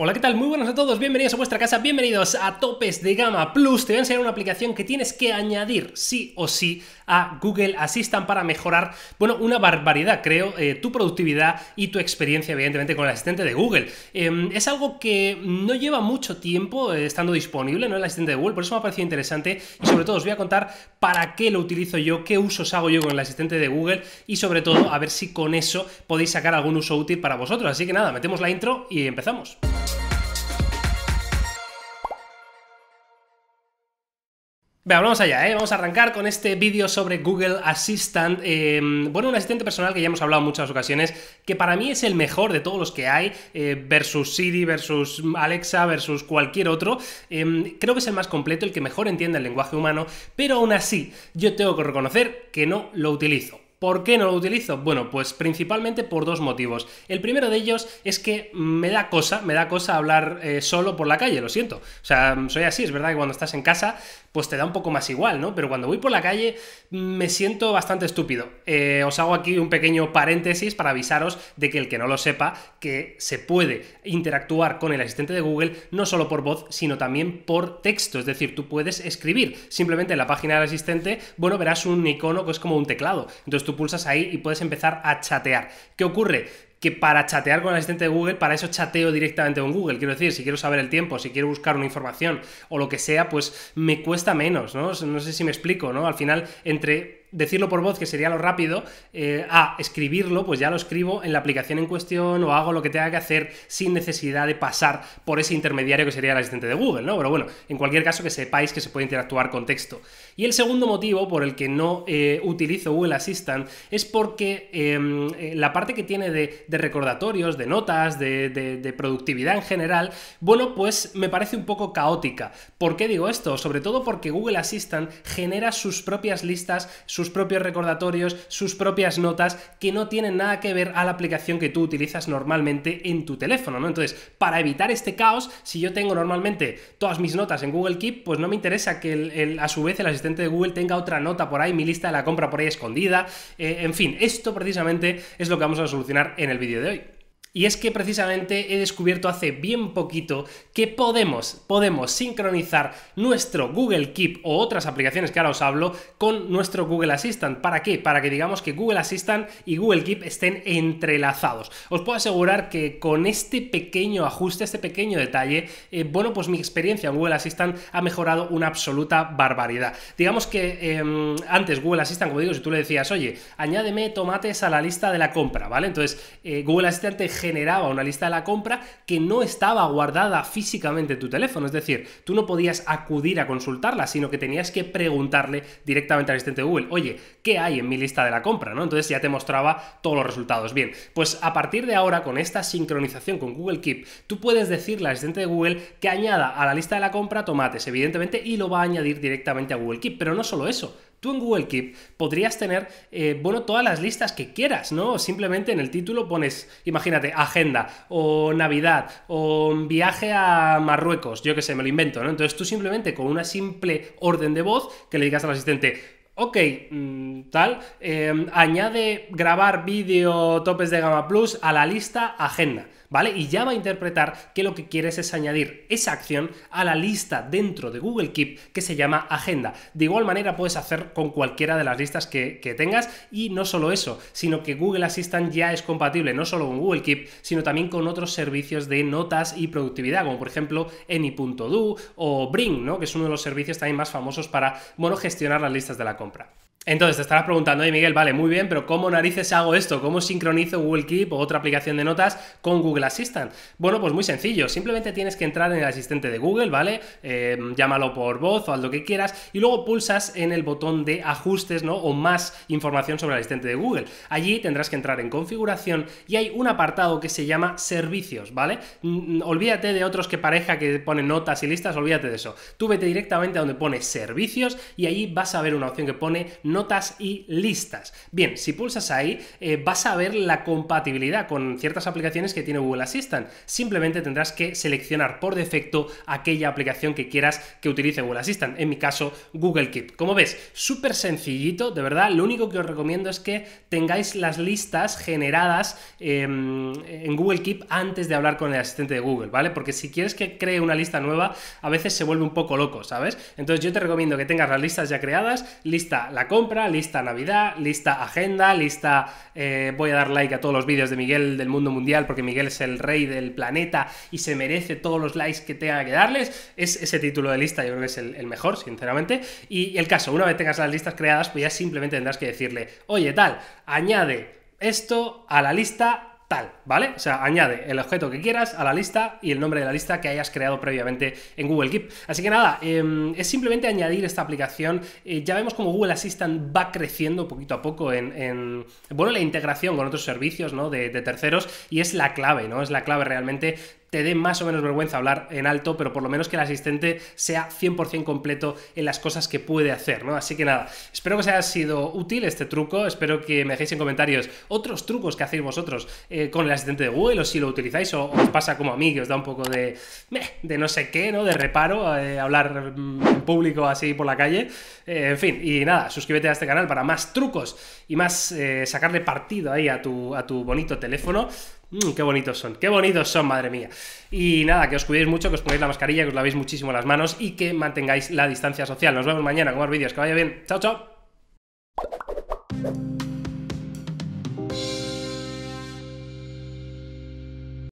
Hola, ¿qué tal? Muy buenos a todos, bienvenidos a vuestra casa, bienvenidos a Topes de Gama Plus. Te voy a enseñar una aplicación que tienes que añadir sí o sí a Google Assistant para mejorar, bueno, una barbaridad, creo, eh, tu productividad y tu experiencia, evidentemente, con el asistente de Google. Em, es algo que no lleva mucho tiempo eh, estando disponible, ¿no? El asistente de Google, por eso me ha parecido interesante y sobre todo os voy a contar para qué lo utilizo yo, qué usos hago yo con el asistente de Google y sobre todo a ver si con eso podéis sacar algún uso útil para vosotros. Así que nada, metemos la intro y empezamos. vamos allá, ¿eh? vamos a arrancar con este vídeo sobre Google Assistant. Eh, bueno, un asistente personal que ya hemos hablado en muchas ocasiones, que para mí es el mejor de todos los que hay, eh, versus Siri, versus Alexa, versus cualquier otro. creo que es el más completo, el que mejor entiende el lenguaje humano, pero aún así yo tengo que reconocer que no lo utilizo. ¿Por qué no lo utilizo? Bueno, pues principalmente por dos motivos. El primero de ellos es que me da cosa, me da cosa hablar solo por la calle, lo siento. O sea, soy así, es verdad que cuando estás en casa, pues te da un poco más igual, ¿no? Pero cuando voy por la calle me siento bastante estúpido. Eh, os hago aquí un pequeño paréntesis para avisaros de que el que no lo sepa, que se puede interactuar con el asistente de Google no solo por voz, sino también por texto. Es decir, tú puedes escribir simplemente en la página del asistente, bueno, verás un icono que es como un teclado. Entonces tú pulsas ahí y puedes empezar a chatear. ¿Qué ocurre? que para chatear con el asistente de Google, para eso chateo directamente con Google. Quiero decir, si quiero saber el tiempo, si quiero buscar una información o lo que sea, pues me cuesta menos, ¿no? No sé si me explico, ¿no? Al final, entre decirlo por voz, que sería lo rápido, eh, a escribirlo, pues ya lo escribo en la aplicación en cuestión o hago lo que tenga que hacer sin necesidad de pasar por ese intermediario que sería el asistente de Google, ¿no? Pero bueno, en cualquier caso que sepáis que se puede interactuar con texto. Y el segundo motivo por el que no eh, utilizo Google Assistant es porque em, eh, la parte que tiene de, recordatorios, de notas, de, de productividad en general, bueno, pues me parece un poco caótica. ¿Por qué digo esto? Sobre todo porque Google Assistant genera sus propias listas, sus propios recordatorios, sus propias notas, que no tienen nada que ver a la aplicación que tú utilizas normalmente en tu teléfono, ¿no? Entonces, para evitar este caos, si yo tengo normalmente todas mis notas en Google Keep, pues no me interesa que a su vez el asistente de Google tenga otra nota por ahí, mi lista de la compra por ahí escondida, eh, en fin, esto precisamente es lo que vamos a solucionar en el vídeo de hoy. Y es que precisamente he descubierto hace bien poquito que podemos, podemos sincronizar nuestro Google Keep o otras aplicaciones que ahora os hablo con nuestro Google Assistant. ¿Para qué? Para que digamos que Google Assistant y Google Keep estén entrelazados. Os puedo asegurar que con este pequeño ajuste, este pequeño detalle, eh, bueno, pues mi experiencia en Google Assistant ha mejorado una absoluta barbaridad. Digamos que em, antes Google Assistant, como digo, si tú le decías, oye, añádeme tomates a la lista de la compra, ¿vale? Entonces eh, Google Assistant te generaba una lista de la compra que no estaba guardada físicamente en tu teléfono. Es decir, tú no podías acudir a consultarla, sino que tenías que preguntarle directamente al asistente de Google, oye, ¿qué hay en mi lista de la compra? ¿No? Entonces ya te mostraba todos los resultados. Bien, pues a partir de ahora, con esta sincronización con Google Keep, tú puedes decirle al asistente de Google que añada a la lista de la compra tomates, evidentemente, y lo va a añadir directamente a Google Keep. Pero no solo eso, Tú en Google Keep podrías tener, eh, bueno, todas las listas que quieras, ¿no? Simplemente en el título pones, imagínate, agenda o Navidad o viaje a Marruecos, yo que sé, me lo invento, ¿no? Entonces tú simplemente con una simple orden de voz que le digas al asistente, ok, mm, tal, em, añade grabar vídeo topes de gama plus a la lista agenda. ¿vale? Y ya va a interpretar que lo que quieres es añadir esa acción a la lista dentro de Google Keep que se llama agenda. De igual manera puedes hacer con cualquiera de las listas que, tengas y no solo eso, sino que Google Assistant ya es compatible no solo con Google Keep, sino también con otros servicios de notas y productividad, como por ejemplo Any.do o Bring, que es uno de los servicios también más famosos para bueno, gestionar las listas de la compra. Entonces te estarás preguntando, oye Miguel, vale, muy bien, pero ¿cómo narices hago esto? ¿Cómo sincronizo Google Keep o otra aplicación de notas con Google Assistant? Bueno, pues muy sencillo, simplemente tienes que entrar en el asistente de Google, ¿vale? Em, llámalo por voz o haz lo que quieras y luego pulsas en el botón de ajustes, ¿no? O más información sobre el asistente de Google. Allí tendrás que entrar en configuración y hay un apartado que se llama servicios, ¿vale? Olvídate de otros que pareja que pone notas y listas, olvídate de eso. Tú vete directamente a donde pone servicios y allí vas a ver una opción que pone notas notas y listas. Bien, si pulsas ahí, eh, vas a ver la compatibilidad con ciertas aplicaciones que tiene Google Assistant. Simplemente tendrás que seleccionar por defecto aquella aplicación que quieras que utilice Google Assistant. En mi caso, Google Keep. Como ves, súper sencillito, de verdad. Lo único que os recomiendo es que tengáis las listas generadas em, en Google Keep antes de hablar con el asistente de Google, ¿vale? Porque si quieres que cree una lista nueva, a veces se vuelve un poco loco, ¿sabes? Entonces yo te recomiendo que tengas las listas ya creadas, lista la compra, lista Navidad, lista agenda, lista eh, voy a dar like a todos los vídeos de Miguel del mundo mundial porque Miguel es el rey del planeta y se merece todos los likes que tenga que darles. Es ese título de lista yo creo que es el, el mejor, sinceramente. Y el caso, una vez tengas las listas creadas, pues ya simplemente tendrás que decirle, oye tal, añade esto a la lista tal, ¿vale? O sea, añade el objeto que quieras a la lista y el nombre de la lista que hayas creado previamente en Google Keep. Así que nada, em, es simplemente añadir esta aplicación. Eh, ya vemos como Google Assistant va creciendo poquito a poco en, bueno, la integración con otros servicios, ¿no? de terceros y es la clave, ¿no? Es la clave realmente te dé más o menos vergüenza hablar en alto, pero por lo menos que el asistente sea 100% completo en las cosas que puede hacer, ¿no? Así que nada, espero que os haya sido útil este truco, espero que me dejéis en comentarios otros trucos que hacéis vosotros eh, con el asistente de Google, o si lo utilizáis, o os pasa como a mí, que os da un poco de, de no sé qué, ¿no? De reparo, eh, hablar mm, en público así por la calle, eh, en fin, y nada, suscríbete a este canal para más trucos y más sacarle partido ahí a tu, a tu bonito teléfono. Mm, qué bonitos son, qué bonitos son, madre mía. Y nada, que os cuidéis mucho, que os ponéis la mascarilla, que os lavéis muchísimo las manos y que mantengáis la distancia social. Nos vemos mañana con más vídeos. Que vaya bien. Chao, chao.